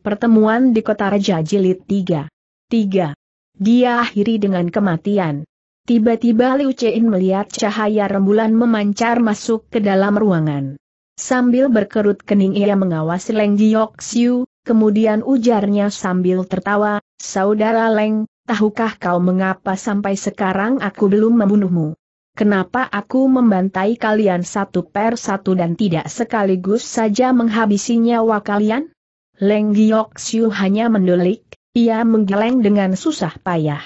Pertemuan di Kota Raja Jilid 3. 3. Dia akhiri dengan kematian. Tiba-tiba Liu Chen melihat cahaya rembulan memancar masuk ke dalam ruangan. Sambil berkerut kening ia mengawasi Leng Giok Siu, kemudian ujarnya sambil tertawa, Saudara Leng, tahukah kau mengapa sampai sekarang aku belum membunuhmu? Kenapa aku membantai kalian satu per satu dan tidak sekaligus saja menghabisi nyawa kalian? Leng Giok Siu hanya mendelik, ia menggeleng dengan susah payah.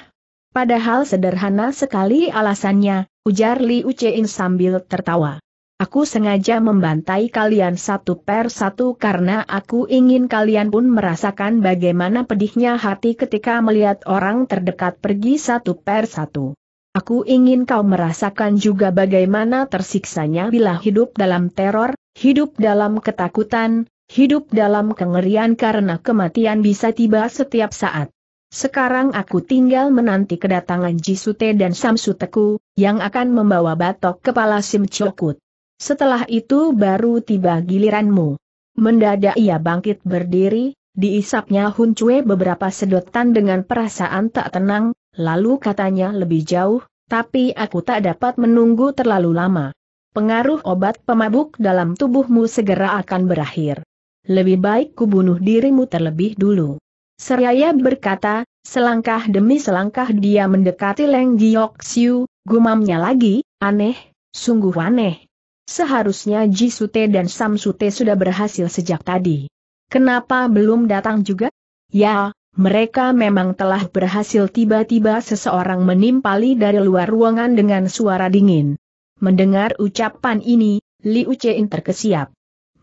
Padahal sederhana sekali alasannya, ujar Li Ucein sambil tertawa. Aku sengaja membantai kalian satu per satu karena aku ingin kalian pun merasakan bagaimana pedihnya hati ketika melihat orang terdekat pergi satu per satu. Aku ingin kau merasakan juga bagaimana tersiksanya bila hidup dalam teror, hidup dalam ketakutan, Hidup dalam kengerian karena kematian bisa tiba setiap saat. Sekarang aku tinggal menanti kedatangan Jisute dan Samsuteku, yang akan membawa batok kepala Simchokut. Setelah itu baru tiba giliranmu. Mendadak ia bangkit berdiri, diisapnya Huncue beberapa sedotan dengan perasaan tak tenang, lalu katanya lebih jauh, tapi aku tak dapat menunggu terlalu lama pengaruh obat pemabuk dalam tubuhmu segera akan berakhir lebih baik kubunuh dirimu terlebih dulu. Seraya berkata, selangkah demi selangkah dia mendekati Leng Giok Siu, gumamnya lagi, aneh, sungguh aneh. Seharusnya Ji Sute dan Sam Sute sudah berhasil sejak tadi. Kenapa belum datang juga? Ya, mereka memang telah berhasil tiba-tiba seseorang menimpali dari luar ruangan dengan suara dingin. Mendengar ucapan ini, Li Ucein terkesiap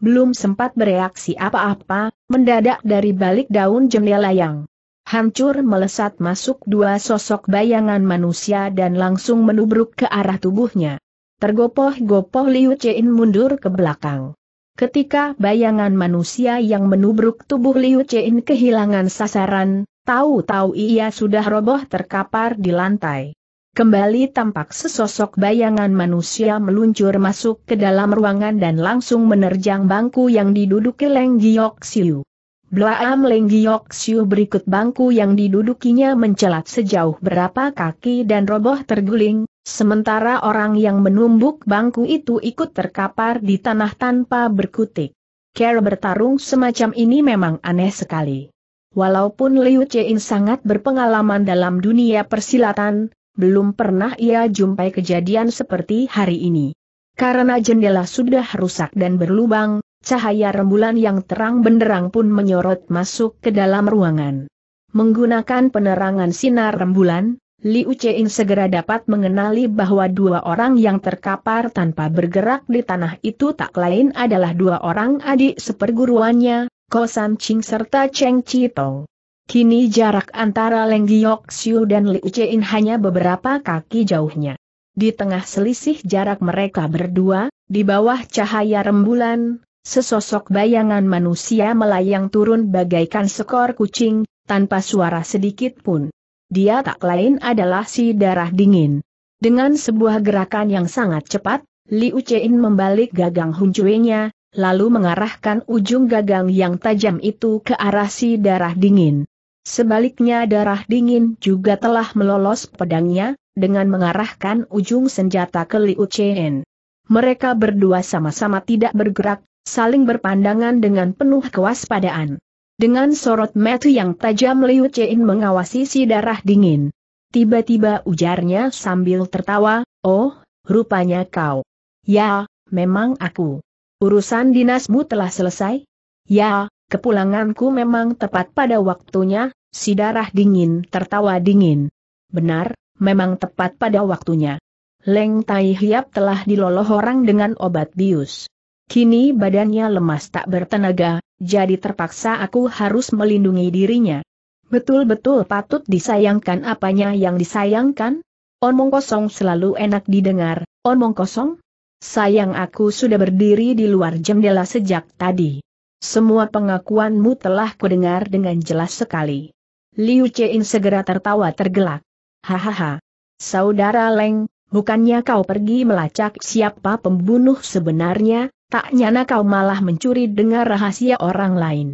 belum sempat bereaksi apa-apa, mendadak dari balik daun jendela yang hancur melesat masuk dua sosok bayangan manusia dan langsung menubruk ke arah tubuhnya. Tergopoh-gopoh Liu Chen mundur ke belakang. Ketika bayangan manusia yang menubruk tubuh Liu Chen kehilangan sasaran, tahu-tahu ia sudah roboh terkapar di lantai. Kembali tampak sesosok bayangan manusia meluncur masuk ke dalam ruangan dan langsung menerjang bangku yang diduduki Leng Giok Siu. Blaam Leng Giok Siu berikut bangku yang didudukinya mencelat sejauh berapa kaki dan roboh terguling, sementara orang yang menumbuk bangku itu ikut terkapar di tanah tanpa berkutik. Care bertarung semacam ini memang aneh sekali. Walaupun Liu Chein sangat berpengalaman dalam dunia persilatan, belum pernah ia jumpai kejadian seperti hari ini. Karena jendela sudah rusak dan berlubang, cahaya rembulan yang terang benderang pun menyorot masuk ke dalam ruangan. Menggunakan penerangan sinar rembulan, Liu Chein segera dapat mengenali bahwa dua orang yang terkapar tanpa bergerak di tanah itu tak lain adalah dua orang adik seperguruannya, Kosan Ching serta Cheng Tong. Kini jarak antara Leng Giyok dan Liu Chein hanya beberapa kaki jauhnya. Di tengah selisih jarak mereka berdua, di bawah cahaya rembulan, sesosok bayangan manusia melayang turun bagaikan sekor kucing, tanpa suara sedikit pun. Dia tak lain adalah si darah dingin. Dengan sebuah gerakan yang sangat cepat, Liu Chein membalik gagang huncuenya, lalu mengarahkan ujung gagang yang tajam itu ke arah si darah dingin. Sebaliknya darah dingin juga telah melolos pedangnya, dengan mengarahkan ujung senjata ke Liu Chen. Mereka berdua sama-sama tidak bergerak, saling berpandangan dengan penuh kewaspadaan. Dengan sorot mata yang tajam Liu Chen mengawasi si darah dingin. Tiba-tiba ujarnya sambil tertawa, oh, rupanya kau. Ya, memang aku. Urusan dinasmu telah selesai? Ya, kepulanganku memang tepat pada waktunya, Si darah dingin tertawa dingin. Benar, memang tepat pada waktunya. Leng Tai Hiap telah diloloh orang dengan obat bius. Kini badannya lemas tak bertenaga, jadi terpaksa aku harus melindungi dirinya. Betul-betul patut disayangkan apanya yang disayangkan? Omong kosong selalu enak didengar, omong kosong? Sayang aku sudah berdiri di luar jendela sejak tadi. Semua pengakuanmu telah kudengar dengan jelas sekali. Liu Chein segera tertawa tergelak. Hahaha. Saudara Leng, bukannya kau pergi melacak siapa pembunuh sebenarnya, tak nyana kau malah mencuri dengar rahasia orang lain.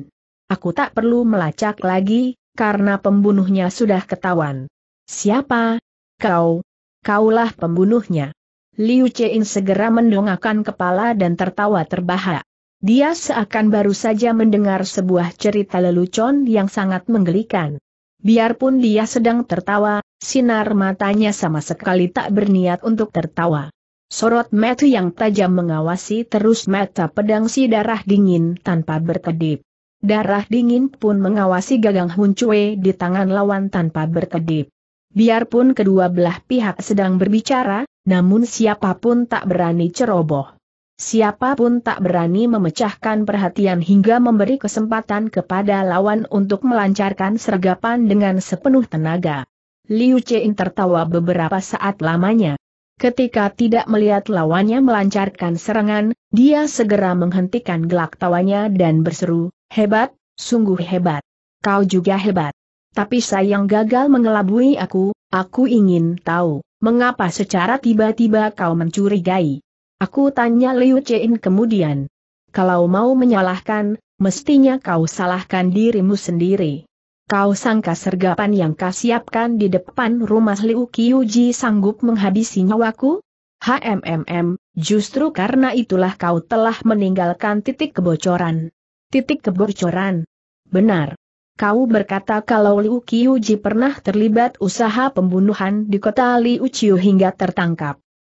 Aku tak perlu melacak lagi, karena pembunuhnya sudah ketahuan. Siapa? Kau. Kaulah pembunuhnya. Liu Chein segera mendongakkan kepala dan tertawa terbahak. Dia seakan baru saja mendengar sebuah cerita lelucon yang sangat menggelikan. Biarpun dia sedang tertawa, sinar matanya sama sekali tak berniat untuk tertawa. Sorot mata yang tajam mengawasi terus mata pedang si darah dingin tanpa berkedip. Darah dingin pun mengawasi gagang huncue di tangan lawan tanpa berkedip. Biarpun kedua belah pihak sedang berbicara, namun siapapun tak berani ceroboh. Siapapun tak berani memecahkan perhatian hingga memberi kesempatan kepada lawan untuk melancarkan sergapan dengan sepenuh tenaga. Liu Cheng tertawa beberapa saat lamanya. Ketika tidak melihat lawannya melancarkan serangan, dia segera menghentikan gelak tawanya dan berseru, hebat, sungguh hebat. Kau juga hebat. Tapi sayang gagal mengelabui aku, aku ingin tahu, mengapa secara tiba-tiba kau mencurigai. Aku tanya Liu Chen kemudian. Kalau mau menyalahkan, mestinya kau salahkan dirimu sendiri. Kau sangka sergapan yang kau siapkan di depan rumah Liu Qiuji sanggup menghabisi nyawaku? HMMM, justru karena itulah kau telah meninggalkan titik kebocoran. Titik kebocoran. Benar. Kau berkata kalau Liu Qiuji pernah terlibat usaha pembunuhan di kota Liu Liuqiu hingga tertangkap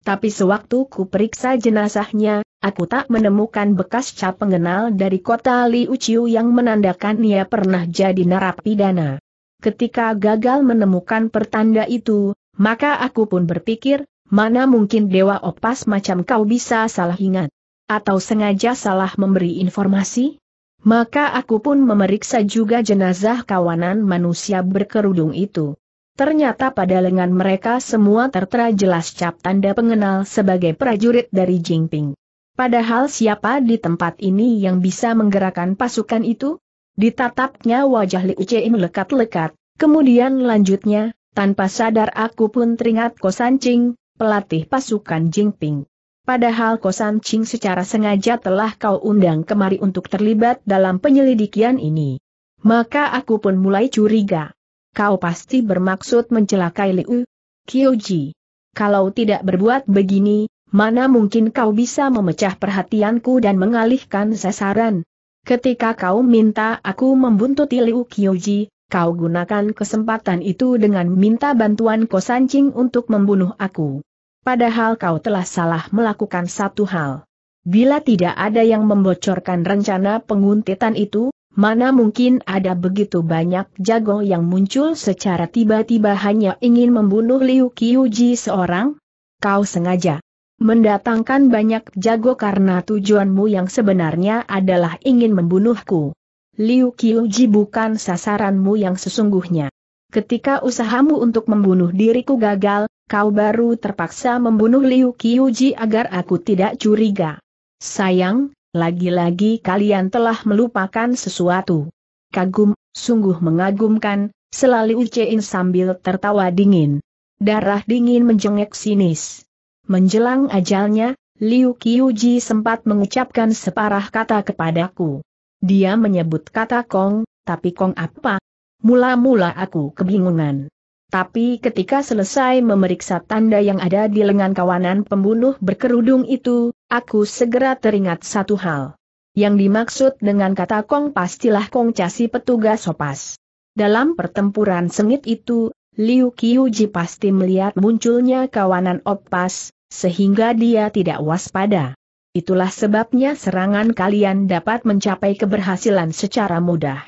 tapi sewaktu ku periksa jenazahnya, aku tak menemukan bekas cap pengenal dari kota Liu Chiu yang menandakan ia pernah jadi narapidana. Ketika gagal menemukan pertanda itu, maka aku pun berpikir, mana mungkin Dewa Opas macam kau bisa salah ingat? Atau sengaja salah memberi informasi? Maka aku pun memeriksa juga jenazah kawanan manusia berkerudung itu. Ternyata pada lengan mereka semua tertera jelas cap tanda pengenal sebagai prajurit dari Jingping. Padahal siapa di tempat ini yang bisa menggerakkan pasukan itu? Ditatapnya wajah Liu Chein lekat-lekat, kemudian lanjutnya, tanpa sadar aku pun teringat Kosan Ching, pelatih pasukan Jingping. Padahal Kosan Ching secara sengaja telah kau undang kemari untuk terlibat dalam penyelidikan ini. Maka aku pun mulai curiga. Kau pasti bermaksud mencelakai Liu. Kyoji. Kalau tidak berbuat begini, mana mungkin kau bisa memecah perhatianku dan mengalihkan sasaran? Ketika kau minta aku membuntuti Liu Kyoji, kau gunakan kesempatan itu dengan minta bantuan Kosancing untuk membunuh aku. Padahal kau telah salah melakukan satu hal. Bila tidak ada yang membocorkan rencana penguntitan itu, Mana mungkin ada begitu banyak jago yang muncul secara tiba-tiba hanya ingin membunuh Liu Qiuji seorang? Kau sengaja mendatangkan banyak jago karena tujuanmu yang sebenarnya adalah ingin membunuhku. Liu Qiuji bukan sasaranmu yang sesungguhnya. Ketika usahamu untuk membunuh diriku gagal, kau baru terpaksa membunuh Liu Qiuji agar aku tidak curiga. Sayang, lagi-lagi kalian telah melupakan sesuatu. Kagum, sungguh mengagumkan, selalu ucein sambil tertawa dingin. Darah dingin menjengek sinis. Menjelang ajalnya, Liu Qiuji sempat mengucapkan separah kata kepadaku. Dia menyebut kata Kong, tapi Kong apa? Mula-mula aku kebingungan. Tapi ketika selesai memeriksa tanda yang ada di lengan kawanan pembunuh berkerudung itu, aku segera teringat satu hal. Yang dimaksud dengan kata Kong pastilah Kong Casi petugas sopas. Dalam pertempuran sengit itu, Liu Qiuji pasti melihat munculnya kawanan opas, sehingga dia tidak waspada. Itulah sebabnya serangan kalian dapat mencapai keberhasilan secara mudah.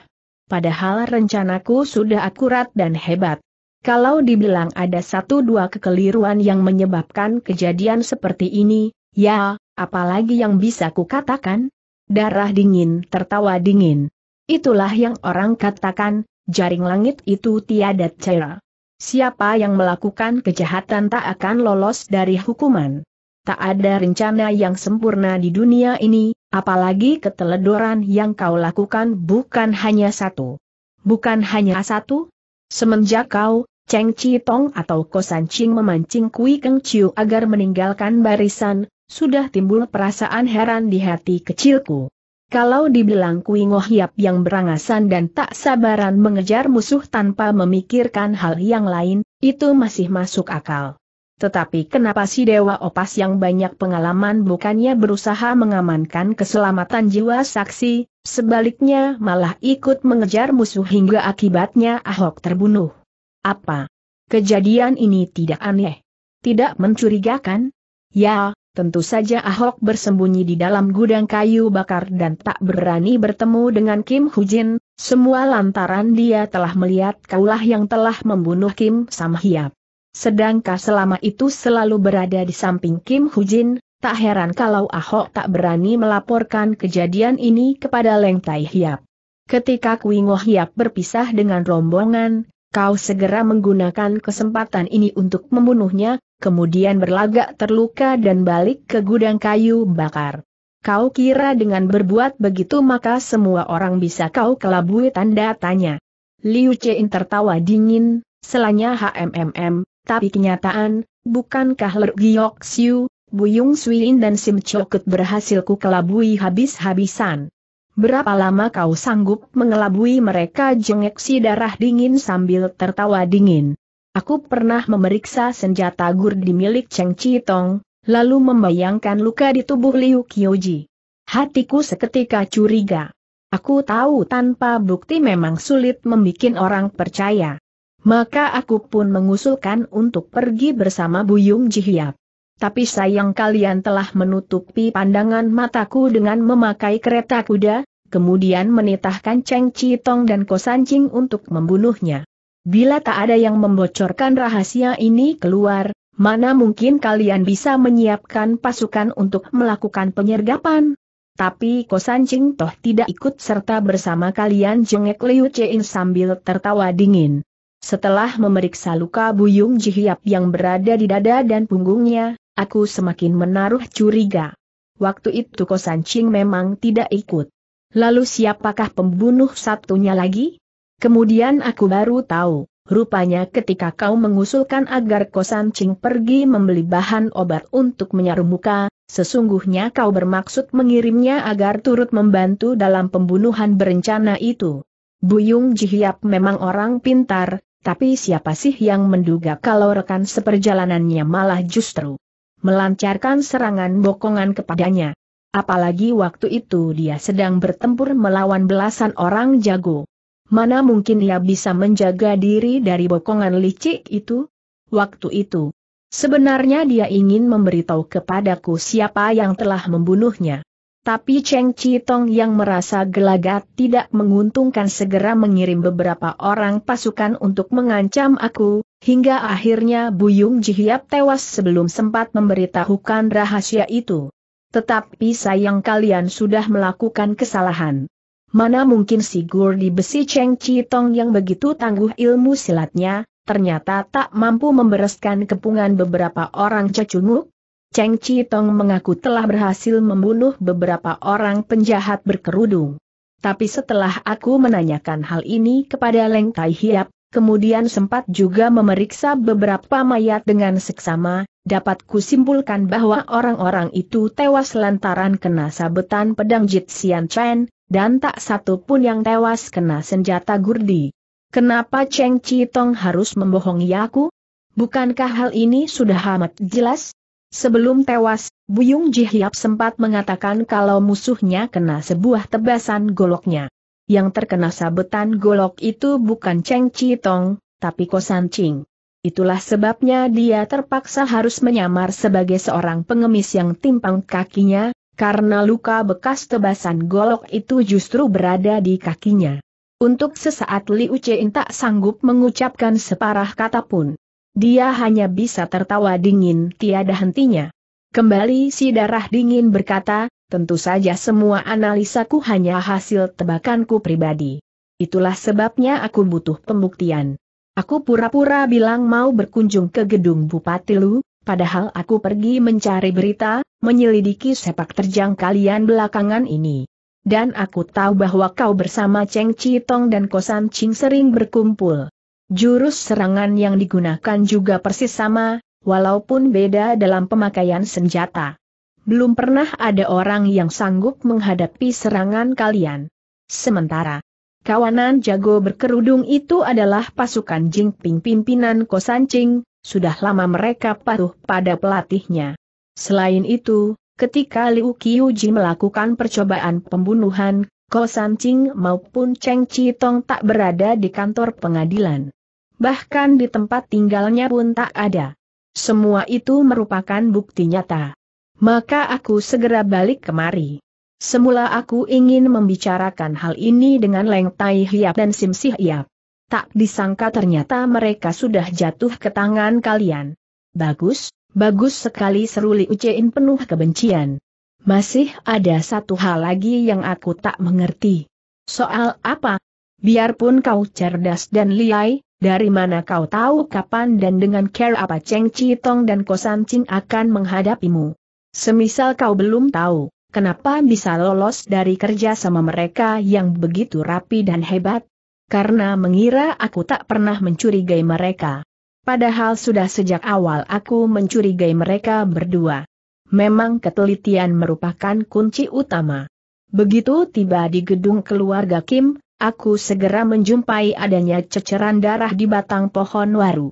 Padahal rencanaku sudah akurat dan hebat. Kalau dibilang ada satu dua kekeliruan yang menyebabkan kejadian seperti ini, ya, apalagi yang bisa kukatakan? Darah dingin tertawa dingin. Itulah yang orang katakan, jaring langit itu tiada cara. Siapa yang melakukan kejahatan tak akan lolos dari hukuman. Tak ada rencana yang sempurna di dunia ini, apalagi keteledoran yang kau lakukan bukan hanya satu. Bukan hanya satu, Semenjak kau, Cheng Chitong atau Kosan Ching memancing Kui Keng Chiu agar meninggalkan barisan, sudah timbul perasaan heran di hati kecilku. Kalau dibilang Kui Ngohiap yang berangasan dan tak sabaran mengejar musuh tanpa memikirkan hal yang lain, itu masih masuk akal. Tetapi kenapa si Dewa Opas yang banyak pengalaman bukannya berusaha mengamankan keselamatan jiwa saksi, Sebaliknya malah ikut mengejar musuh hingga akibatnya Ahok terbunuh. Apa? Kejadian ini tidak aneh. Tidak mencurigakan? Ya, tentu saja Ahok bersembunyi di dalam gudang kayu bakar dan tak berani bertemu dengan Kim Hujin, semua lantaran dia telah melihat kaulah yang telah membunuh Kim Samhyap. Sedangkan selama itu selalu berada di samping Kim Hujin, Tak heran kalau Ahok tak berani melaporkan kejadian ini kepada Leng Tai Hiap. Ketika Kuingo Hiap berpisah dengan rombongan, kau segera menggunakan kesempatan ini untuk membunuhnya, kemudian berlagak terluka dan balik ke gudang kayu bakar. Kau kira dengan berbuat begitu maka semua orang bisa kau kelabui tanda tanya. Liu Chein tertawa dingin, selanya HMMM, tapi kenyataan, bukankah Ler Siu, Buyung Suin dan Sim Chokut berhasil ku kelabui habis-habisan. Berapa lama kau sanggup mengelabui mereka jengek si darah dingin sambil tertawa dingin. Aku pernah memeriksa senjata gurdi milik Cheng Chitong, lalu membayangkan luka di tubuh Liu Kyoji. Hatiku seketika curiga. Aku tahu tanpa bukti memang sulit membuat orang percaya. Maka aku pun mengusulkan untuk pergi bersama Buyung Jihyap tapi sayang kalian telah menutupi pandangan mataku dengan memakai kereta kuda, kemudian menitahkan Cheng Tong dan Kosancing untuk membunuhnya. Bila tak ada yang membocorkan rahasia ini keluar, mana mungkin kalian bisa menyiapkan pasukan untuk melakukan penyergapan? Tapi Kosancing toh tidak ikut serta bersama kalian jengek Liu Chein sambil tertawa dingin. Setelah memeriksa luka buyung jihiap yang berada di dada dan punggungnya, aku semakin menaruh curiga. Waktu itu Kosan Ching memang tidak ikut. Lalu siapakah pembunuh satunya lagi? Kemudian aku baru tahu, rupanya ketika kau mengusulkan agar Kosan Ching pergi membeli bahan obat untuk menyaruh muka, sesungguhnya kau bermaksud mengirimnya agar turut membantu dalam pembunuhan berencana itu. Buyung Jihyap memang orang pintar, tapi siapa sih yang menduga kalau rekan seperjalanannya malah justru melancarkan serangan bokongan kepadanya. Apalagi waktu itu dia sedang bertempur melawan belasan orang jago. Mana mungkin ia bisa menjaga diri dari bokongan licik itu? Waktu itu, sebenarnya dia ingin memberitahu kepadaku siapa yang telah membunuhnya. Tapi Cheng Chitong yang merasa gelagat tidak menguntungkan segera mengirim beberapa orang pasukan untuk mengancam aku, hingga akhirnya Buyung Jihyap tewas sebelum sempat memberitahukan rahasia itu. Tetapi sayang kalian sudah melakukan kesalahan. Mana mungkin si di Besi Cheng Chitong yang begitu tangguh ilmu silatnya, ternyata tak mampu membereskan kepungan beberapa orang cecunguk, Cheng Chi Tong mengaku telah berhasil membunuh beberapa orang penjahat berkerudung. Tapi setelah aku menanyakan hal ini kepada Leng Tai Hiap, kemudian sempat juga memeriksa beberapa mayat dengan seksama, dapat kusimpulkan bahwa orang-orang itu tewas lantaran kena sabetan pedang Jitsian Chen, dan tak satu pun yang tewas kena senjata gurdi. Kenapa Cheng Chi Tong harus membohongi aku? Bukankah hal ini sudah amat jelas? Sebelum tewas, Buyung Jihyap sempat mengatakan kalau musuhnya kena sebuah tebasan goloknya. Yang terkena sabetan golok itu bukan Cheng Tong, tapi Kosan Ching. Itulah sebabnya dia terpaksa harus menyamar sebagai seorang pengemis yang timpang kakinya, karena luka bekas tebasan golok itu justru berada di kakinya. Untuk sesaat Li Ucein tak sanggup mengucapkan separah kata pun. Dia hanya bisa tertawa dingin tiada hentinya. Kembali si darah dingin berkata, tentu saja semua analisaku hanya hasil tebakanku pribadi. Itulah sebabnya aku butuh pembuktian. Aku pura-pura bilang mau berkunjung ke gedung Bupati Lu, padahal aku pergi mencari berita, menyelidiki sepak terjang kalian belakangan ini. Dan aku tahu bahwa kau bersama Cheng Chitong dan Kosan Ching sering berkumpul. Jurus serangan yang digunakan juga persis sama, walaupun beda dalam pemakaian senjata. Belum pernah ada orang yang sanggup menghadapi serangan kalian. Sementara, kawanan jago berkerudung itu adalah pasukan Jingping pimpinan Kosancing, sudah lama mereka patuh pada pelatihnya. Selain itu, ketika Liu Qiuji melakukan percobaan pembunuhan, Kosancing maupun Cheng Chitong tak berada di kantor pengadilan bahkan di tempat tinggalnya pun tak ada. Semua itu merupakan bukti nyata. Maka aku segera balik kemari. Semula aku ingin membicarakan hal ini dengan Leng Tai Hiap dan Sim Sih Hiap. Tak disangka ternyata mereka sudah jatuh ke tangan kalian. Bagus, bagus sekali seru Li Ucein penuh kebencian. Masih ada satu hal lagi yang aku tak mengerti. Soal apa? Biarpun kau cerdas dan liai, dari mana kau tahu kapan dan dengan care apa Cheng Chitong dan Kosan Ching akan menghadapimu? Semisal kau belum tahu, kenapa bisa lolos dari kerja sama mereka yang begitu rapi dan hebat? Karena mengira aku tak pernah mencurigai mereka. Padahal sudah sejak awal aku mencurigai mereka berdua. Memang ketelitian merupakan kunci utama. Begitu tiba di gedung keluarga Kim, aku segera menjumpai adanya ceceran darah di batang pohon waru.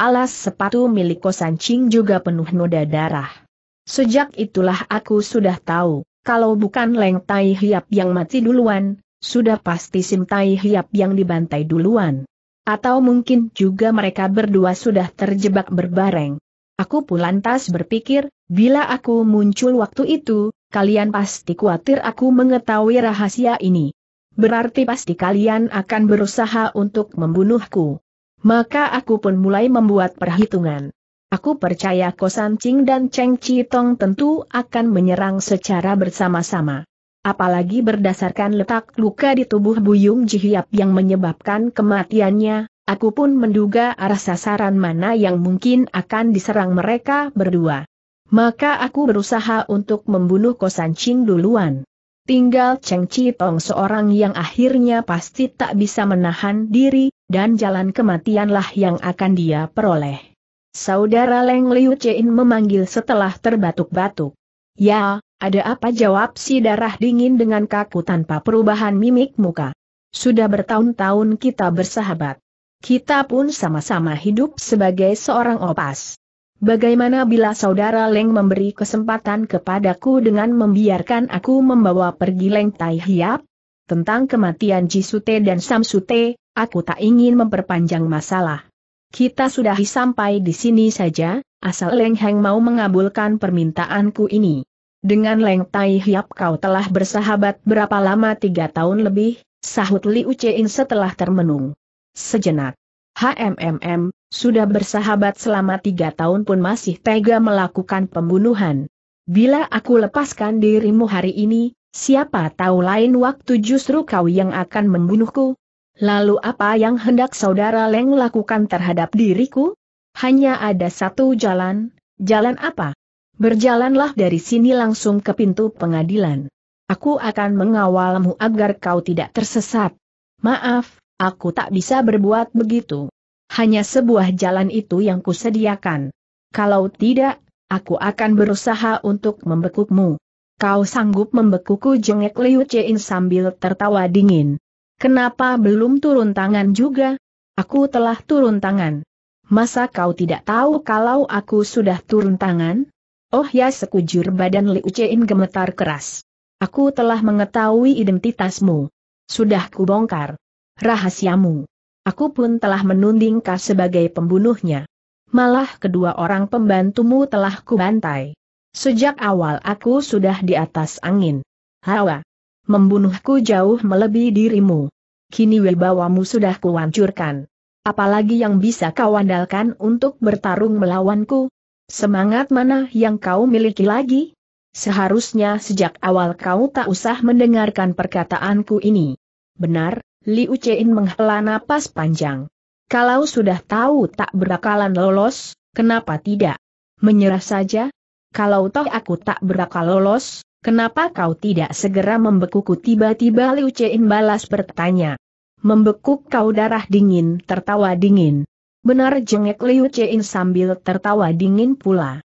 Alas sepatu milik kosan Kosancing juga penuh noda darah. Sejak itulah aku sudah tahu, kalau bukan Leng Tai Hiap yang mati duluan, sudah pasti Sim Tai Hiap yang dibantai duluan. Atau mungkin juga mereka berdua sudah terjebak berbareng. Aku pun lantas berpikir, bila aku muncul waktu itu, kalian pasti khawatir aku mengetahui rahasia ini berarti pasti kalian akan berusaha untuk membunuhku. Maka aku pun mulai membuat perhitungan. Aku percaya Kosan Cing dan Cheng Chitong tentu akan menyerang secara bersama-sama. Apalagi berdasarkan letak luka di tubuh Buyung Jihyap yang menyebabkan kematiannya, aku pun menduga arah sasaran mana yang mungkin akan diserang mereka berdua. Maka aku berusaha untuk membunuh Kosan Ching duluan. Tinggal Cheng Chi seorang yang akhirnya pasti tak bisa menahan diri, dan jalan kematianlah yang akan dia peroleh. Saudara Leng Liu Chen memanggil setelah terbatuk-batuk. Ya, ada apa jawab si darah dingin dengan kaku tanpa perubahan mimik muka. Sudah bertahun-tahun kita bersahabat. Kita pun sama-sama hidup sebagai seorang opas. Bagaimana bila saudara Leng memberi kesempatan kepadaku dengan membiarkan aku membawa pergi Leng Tai Hiap? Tentang kematian Ji Sute dan Sam Sute, aku tak ingin memperpanjang masalah. Kita sudahi sampai di sini saja, asal Leng Heng mau mengabulkan permintaanku ini. Dengan Leng Tai Hiap kau telah bersahabat berapa lama tiga tahun lebih, sahut Li Ucein setelah termenung. Sejenak. HMMM, sudah bersahabat selama tiga tahun pun masih tega melakukan pembunuhan. Bila aku lepaskan dirimu hari ini, siapa tahu lain waktu justru kau yang akan membunuhku? Lalu apa yang hendak saudara Leng lakukan terhadap diriku? Hanya ada satu jalan, jalan apa? Berjalanlah dari sini langsung ke pintu pengadilan. Aku akan mengawalmu agar kau tidak tersesat. Maaf, Aku tak bisa berbuat begitu. Hanya sebuah jalan itu yang kusediakan. Kalau tidak, aku akan berusaha untuk membekukmu. Kau sanggup membekuku jengek Liu Chein sambil tertawa dingin. Kenapa belum turun tangan juga? Aku telah turun tangan. Masa kau tidak tahu kalau aku sudah turun tangan? Oh ya sekujur badan Liu Chein gemetar keras. Aku telah mengetahui identitasmu. Sudah kubongkar rahasiamu. Aku pun telah menunding kau sebagai pembunuhnya. Malah kedua orang pembantumu telah kubantai. Sejak awal aku sudah di atas angin. Hawa. Membunuhku jauh melebihi dirimu. Kini wibawamu sudah kuhancurkan. Apalagi yang bisa kau andalkan untuk bertarung melawanku? Semangat mana yang kau miliki lagi? Seharusnya sejak awal kau tak usah mendengarkan perkataanku ini. Benar, Liu Chen menghela napas panjang. Kalau sudah tahu tak berakalan lolos, kenapa tidak? Menyerah saja? Kalau toh aku tak berakal lolos, kenapa kau tidak segera membekuku tiba-tiba Liu Chen balas bertanya. Membekuk kau darah dingin tertawa dingin. Benar jengek Liu Chen sambil tertawa dingin pula.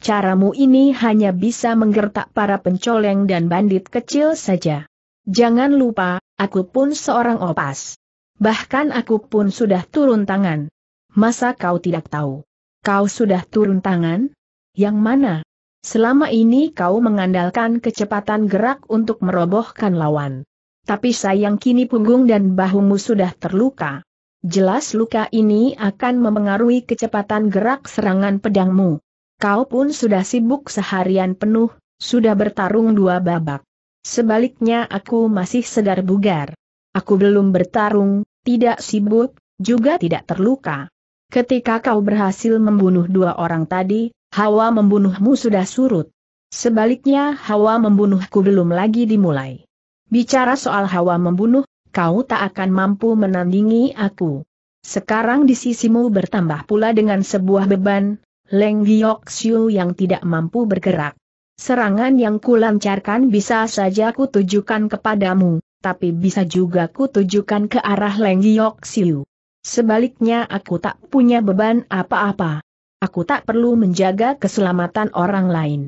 Caramu ini hanya bisa menggertak para pencoleng dan bandit kecil saja. Jangan lupa, aku pun seorang opas. Bahkan aku pun sudah turun tangan. Masa kau tidak tahu? Kau sudah turun tangan? Yang mana? Selama ini kau mengandalkan kecepatan gerak untuk merobohkan lawan. Tapi sayang kini punggung dan bahumu sudah terluka. Jelas luka ini akan memengaruhi kecepatan gerak serangan pedangmu. Kau pun sudah sibuk seharian penuh, sudah bertarung dua babak. Sebaliknya aku masih segar bugar. Aku belum bertarung, tidak sibuk, juga tidak terluka. Ketika kau berhasil membunuh dua orang tadi, hawa membunuhmu sudah surut. Sebaliknya hawa membunuhku belum lagi dimulai. Bicara soal hawa membunuh, kau tak akan mampu menandingi aku. Sekarang di sisimu bertambah pula dengan sebuah beban, Leng Giok Siu yang tidak mampu bergerak. Serangan yang kulancarkan bisa saja kutujukan kepadamu, tapi bisa juga kutujukan ke arah Leng Giok Siu. Sebaliknya aku tak punya beban apa-apa. Aku tak perlu menjaga keselamatan orang lain.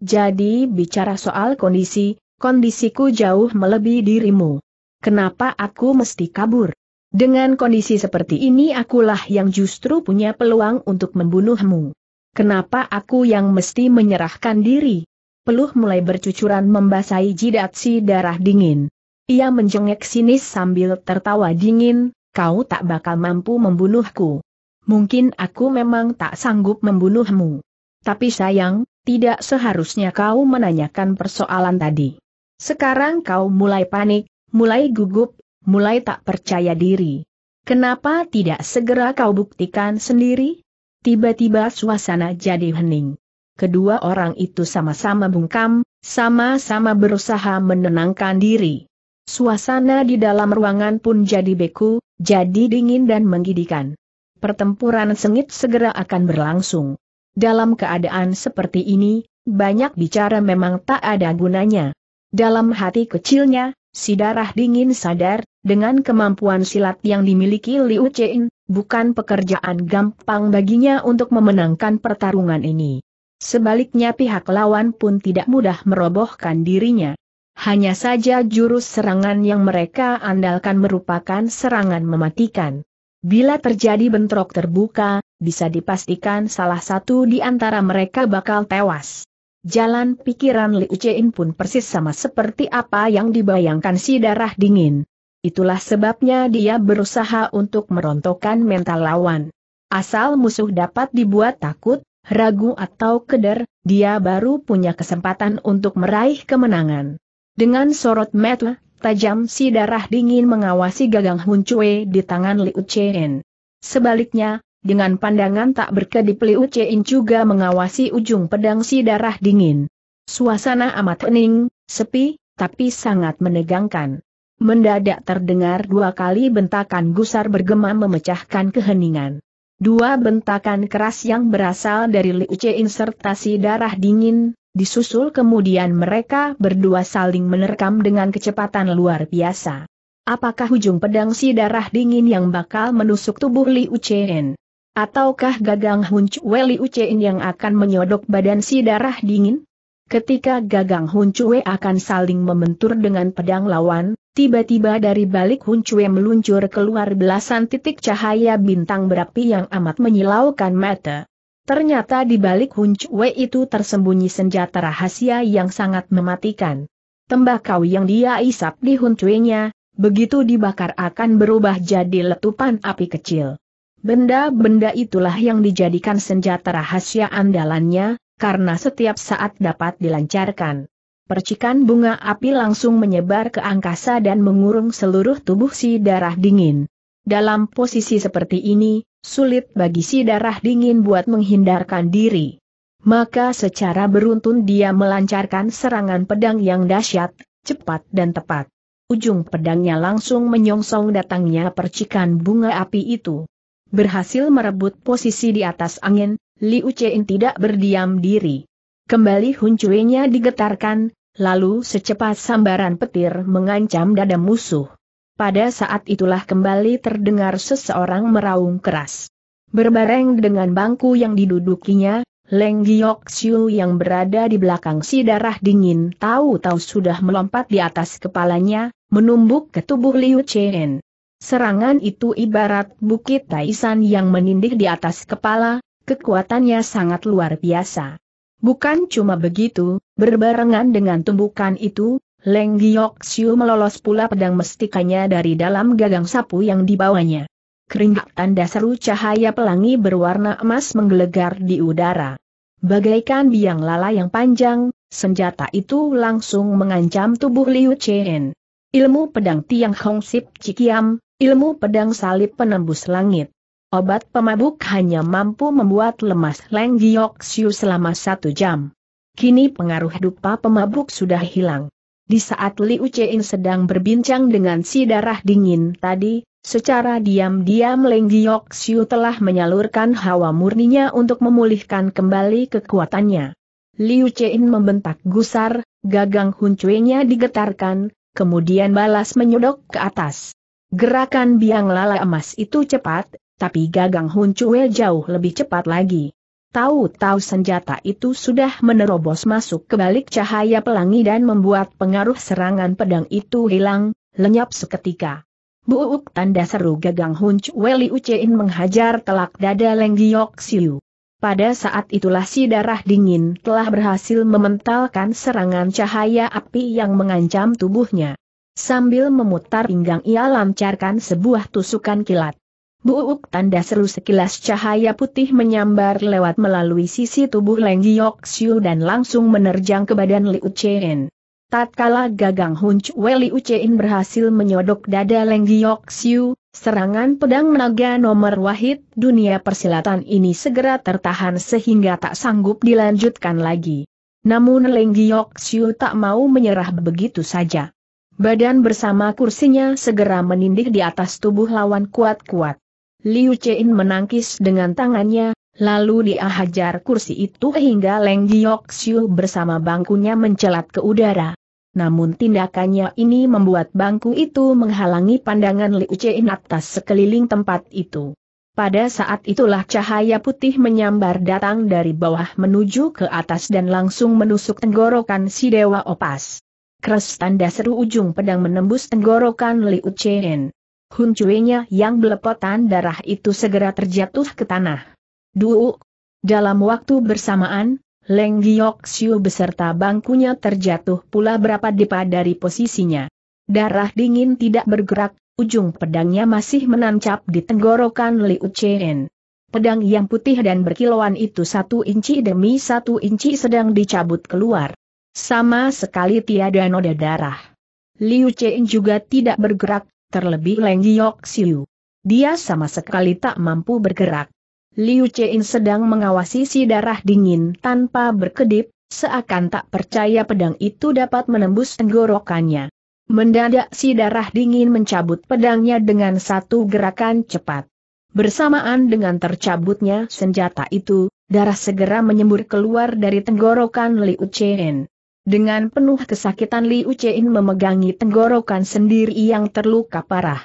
Jadi bicara soal kondisi, kondisiku jauh melebihi dirimu. Kenapa aku mesti kabur? Dengan kondisi seperti ini akulah yang justru punya peluang untuk membunuhmu. Kenapa aku yang mesti menyerahkan diri? Peluh mulai bercucuran membasahi jidat si darah dingin. Ia menjengek sinis sambil tertawa dingin, kau tak bakal mampu membunuhku. Mungkin aku memang tak sanggup membunuhmu. Tapi sayang, tidak seharusnya kau menanyakan persoalan tadi. Sekarang kau mulai panik, mulai gugup, mulai tak percaya diri. Kenapa tidak segera kau buktikan sendiri? Tiba-tiba suasana jadi hening. Kedua orang itu sama-sama bungkam, sama-sama berusaha menenangkan diri. Suasana di dalam ruangan pun jadi beku, jadi dingin dan menggidikan. Pertempuran sengit segera akan berlangsung. Dalam keadaan seperti ini, banyak bicara memang tak ada gunanya. Dalam hati kecilnya, Si darah dingin sadar, dengan kemampuan silat yang dimiliki Liu Chen, bukan pekerjaan gampang baginya untuk memenangkan pertarungan ini. Sebaliknya pihak lawan pun tidak mudah merobohkan dirinya. Hanya saja jurus serangan yang mereka andalkan merupakan serangan mematikan. Bila terjadi bentrok terbuka, bisa dipastikan salah satu di antara mereka bakal tewas. Jalan pikiran Liu Chen pun persis sama seperti apa yang dibayangkan si darah dingin. Itulah sebabnya dia berusaha untuk merontokkan mental lawan. Asal musuh dapat dibuat takut, ragu atau keder, dia baru punya kesempatan untuk meraih kemenangan. Dengan sorot mata tajam si darah dingin mengawasi gagang Hun Cui di tangan Liu Chen. Sebaliknya, dengan pandangan tak berkedip Liu Chein juga mengawasi ujung pedang si darah dingin. Suasana amat hening, sepi, tapi sangat menegangkan. Mendadak terdengar dua kali bentakan gusar bergema memecahkan keheningan. Dua bentakan keras yang berasal dari Liu Chein serta si darah dingin, disusul kemudian mereka berdua saling menerkam dengan kecepatan luar biasa. Apakah ujung pedang si darah dingin yang bakal menusuk tubuh Liu Chen? Ataukah gagang huncu Weli Ucein yang akan menyodok badan si darah dingin? Ketika gagang We akan saling membentur dengan pedang lawan, tiba-tiba dari balik We meluncur keluar belasan titik cahaya bintang berapi yang amat menyilaukan mata. Ternyata di balik We itu tersembunyi senjata rahasia yang sangat mematikan. Tembakau yang dia isap di Hunchwe-nya, begitu dibakar akan berubah jadi letupan api kecil. Benda-benda itulah yang dijadikan senjata rahasia andalannya, karena setiap saat dapat dilancarkan. Percikan bunga api langsung menyebar ke angkasa dan mengurung seluruh tubuh si darah dingin. Dalam posisi seperti ini, sulit bagi si darah dingin buat menghindarkan diri. Maka secara beruntun dia melancarkan serangan pedang yang dahsyat, cepat dan tepat. Ujung pedangnya langsung menyongsong datangnya percikan bunga api itu berhasil merebut posisi di atas angin, Liu Chen tidak berdiam diri. Kembali huncuenya digetarkan, lalu secepat sambaran petir mengancam dada musuh. Pada saat itulah kembali terdengar seseorang meraung keras. Berbareng dengan bangku yang didudukinya, Leng Giok Xiu yang berada di belakang si darah dingin tahu-tahu sudah melompat di atas kepalanya, menumbuk ke tubuh Liu Chen. Serangan itu ibarat bukit Taisan yang menindih di atas kepala, kekuatannya sangat luar biasa. Bukan cuma begitu, berbarengan dengan tumbukan itu, Leng Giok Siu melolos pula pedang mestikanya dari dalam gagang sapu yang dibawanya. Keringat tanda seru cahaya pelangi berwarna emas menggelegar di udara. Bagaikan biang lala yang panjang, senjata itu langsung mengancam tubuh Liu Chen. Ilmu pedang Tiang Hong Sip Cikiam, Ilmu pedang salib penembus langit. Obat pemabuk hanya mampu membuat lemas Leng Siu selama satu jam. Kini pengaruh dupa pemabuk sudah hilang. Di saat Liu Chein sedang berbincang dengan si darah dingin tadi, secara diam-diam Leng Siu telah menyalurkan hawa murninya untuk memulihkan kembali kekuatannya. Liu Chein membentak gusar, gagang huncuenya digetarkan, kemudian balas menyodok ke atas. Gerakan biang lala emas itu cepat, tapi gagang huncue jauh lebih cepat lagi. Tahu-tahu senjata itu sudah menerobos masuk ke balik cahaya pelangi dan membuat pengaruh serangan pedang itu hilang, lenyap seketika. Buuk tanda seru gagang hunch Weli Ucein menghajar telak dada Leng Giok Siu. Pada saat itulah si darah dingin telah berhasil mementalkan serangan cahaya api yang mengancam tubuhnya. Sambil memutar pinggang ia lancarkan sebuah tusukan kilat. Buuk tanda seru sekilas cahaya putih menyambar lewat melalui sisi tubuh Leng Giok Xiu dan langsung menerjang ke badan Liu Chen. Tatkala gagang huncu Liu Chen berhasil menyodok dada Leng Giok Xiu, serangan pedang naga nomor wahid dunia persilatan ini segera tertahan sehingga tak sanggup dilanjutkan lagi. Namun Leng Giok Xiu tak mau menyerah begitu saja. Badan bersama kursinya segera menindih di atas tubuh lawan kuat-kuat. Liu Chen menangkis dengan tangannya, lalu dia hajar kursi itu hingga Leng Giyok bersama bangkunya mencelat ke udara. Namun tindakannya ini membuat bangku itu menghalangi pandangan Liu Chen atas sekeliling tempat itu. Pada saat itulah cahaya putih menyambar datang dari bawah menuju ke atas dan langsung menusuk tenggorokan si Dewa Opas. Keras tanda seru ujung pedang menembus tenggorokan Liu Chen. Hun yang belepotan darah itu segera terjatuh ke tanah. Duu. Dalam waktu bersamaan, Leng Giok Xiu beserta bangkunya terjatuh pula berapa depa dari posisinya. Darah dingin tidak bergerak, ujung pedangnya masih menancap di tenggorokan Liu Chen. Pedang yang putih dan berkilauan itu satu inci demi satu inci sedang dicabut keluar. Sama sekali tiada noda darah. Liu Cheng juga tidak bergerak, terlebih Leng Giok Siu. Dia sama sekali tak mampu bergerak. Liu Cheng sedang mengawasi si darah dingin tanpa berkedip, seakan tak percaya pedang itu dapat menembus tenggorokannya. Mendadak si darah dingin mencabut pedangnya dengan satu gerakan cepat. Bersamaan dengan tercabutnya senjata itu, darah segera menyembur keluar dari tenggorokan Liu Cheng. Dengan penuh kesakitan Li Chein memegangi tenggorokan sendiri yang terluka parah.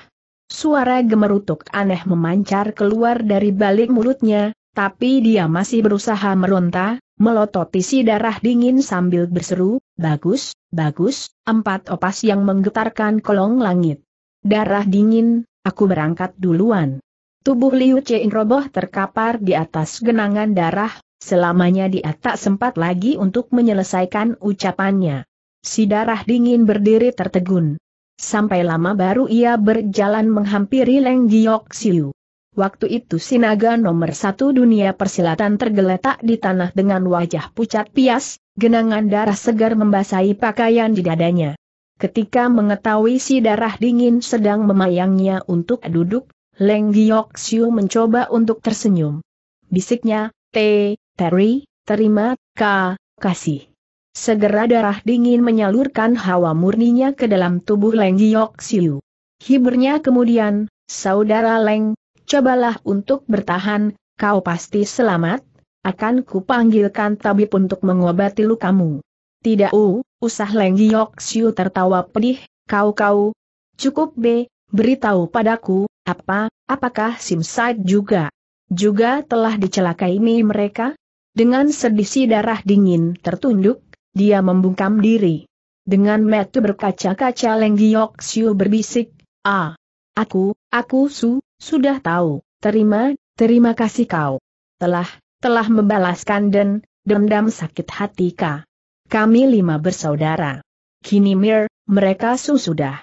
Suara gemerutuk aneh memancar keluar dari balik mulutnya, tapi dia masih berusaha meronta, melototi si darah dingin sambil berseru, bagus, bagus, empat opas yang menggetarkan kolong langit. Darah dingin, aku berangkat duluan. Tubuh Liu Chein roboh terkapar di atas genangan darah, Selamanya dia tak sempat lagi untuk menyelesaikan ucapannya. Si darah dingin berdiri tertegun. Sampai lama baru ia berjalan menghampiri Leng Giok Siu. Waktu itu sinaga nomor satu dunia persilatan tergeletak di tanah dengan wajah pucat pias, genangan darah segar membasahi pakaian di dadanya. Ketika mengetahui si darah dingin sedang memayangnya untuk duduk, Leng Giok Siu mencoba untuk tersenyum. Bisiknya, T, Terry, terima, ka, kasih. Segera darah dingin menyalurkan hawa murninya ke dalam tubuh Leng Giok Siu. Hiburnya kemudian, saudara Leng, cobalah untuk bertahan, kau pasti selamat, akan kupanggilkan tabib untuk mengobati lukamu. Tidak u, usah Leng Giok Siu tertawa pedih, kau-kau. Cukup B, beritahu padaku, apa, apakah Sim juga? Juga telah dicelakai ini mereka? Dengan sedisi darah dingin tertunduk, dia membungkam diri. Dengan metu berkaca-kaca Leng Giok Siu berbisik, Ah, aku, aku Su, sudah tahu, terima, terima kasih kau. Telah, telah membalaskan dan, dendam sakit hati ka. Kami lima bersaudara. Kini mir, mereka Su sudah.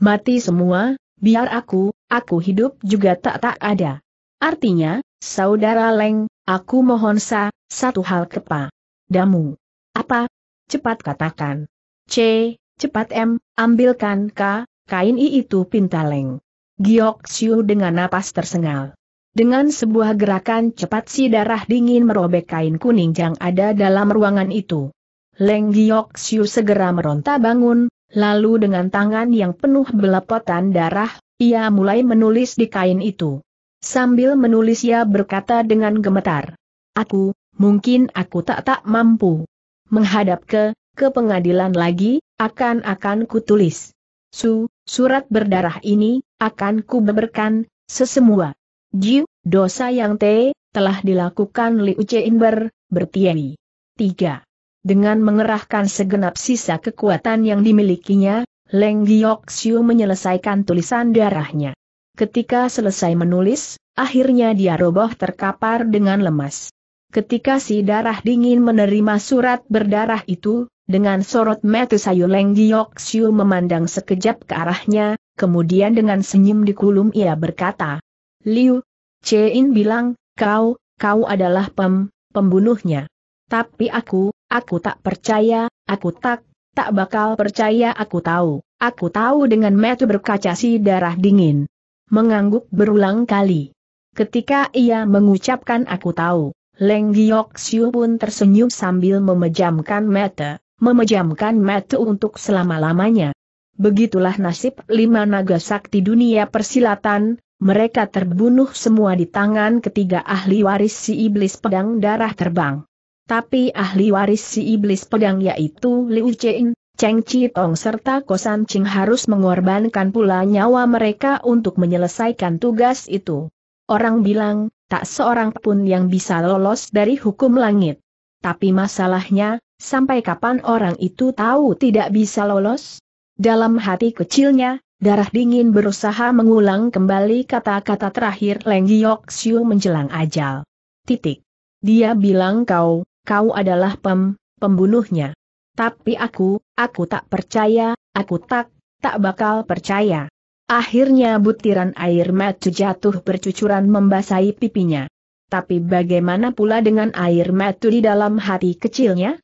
Mati semua, biar aku, aku hidup juga tak tak ada. Artinya, saudara Leng, Aku mohon sa, satu hal kepa. Damu. Apa? Cepat katakan. C, cepat M, ambilkan K, kain I itu pintaleng. Giok Siu dengan napas tersengal. Dengan sebuah gerakan cepat si darah dingin merobek kain kuning yang ada dalam ruangan itu. Leng Giok Siu segera meronta bangun, lalu dengan tangan yang penuh belepotan darah, ia mulai menulis di kain itu. Sambil menulis ia berkata dengan gemetar. Aku, mungkin aku tak tak mampu. Menghadap ke, ke pengadilan lagi, akan-akan kutulis. Su, surat berdarah ini, akan kubeberkan, sesemua. Jiu, dosa yang te, telah dilakukan Liu Cheinber, bertieni. 3. Dengan mengerahkan segenap sisa kekuatan yang dimilikinya, Leng Giyok Xiu menyelesaikan tulisan darahnya. Ketika selesai menulis, akhirnya dia roboh terkapar dengan lemas. Ketika si darah dingin menerima surat berdarah itu, dengan sorot mata Sayu Leng siu memandang sekejap ke arahnya, kemudian dengan senyum di kulum ia berkata, Liu, Chein bilang, kau, kau adalah pem, pembunuhnya. Tapi aku, aku tak percaya, aku tak, tak bakal percaya aku tahu, aku tahu dengan metu berkaca si darah dingin mengangguk berulang kali. Ketika ia mengucapkan aku tahu, Leng Giok Siu pun tersenyum sambil memejamkan mata, memejamkan mata untuk selama-lamanya. Begitulah nasib lima naga sakti dunia persilatan, mereka terbunuh semua di tangan ketiga ahli waris si iblis pedang darah terbang. Tapi ahli waris si iblis pedang yaitu Liu Chen, Cheng Tong serta Kosan Ching harus mengorbankan pula nyawa mereka untuk menyelesaikan tugas itu. Orang bilang, tak seorang pun yang bisa lolos dari hukum langit. Tapi masalahnya, sampai kapan orang itu tahu tidak bisa lolos? Dalam hati kecilnya, darah dingin berusaha mengulang kembali kata-kata terakhir Leng Giok Siu menjelang ajal. Titik. Dia bilang kau, kau adalah pem, pembunuhnya. Tapi aku, aku tak percaya, aku tak, tak bakal percaya. Akhirnya butiran air mata jatuh bercucuran membasahi pipinya. Tapi bagaimana pula dengan air mata di dalam hati kecilnya?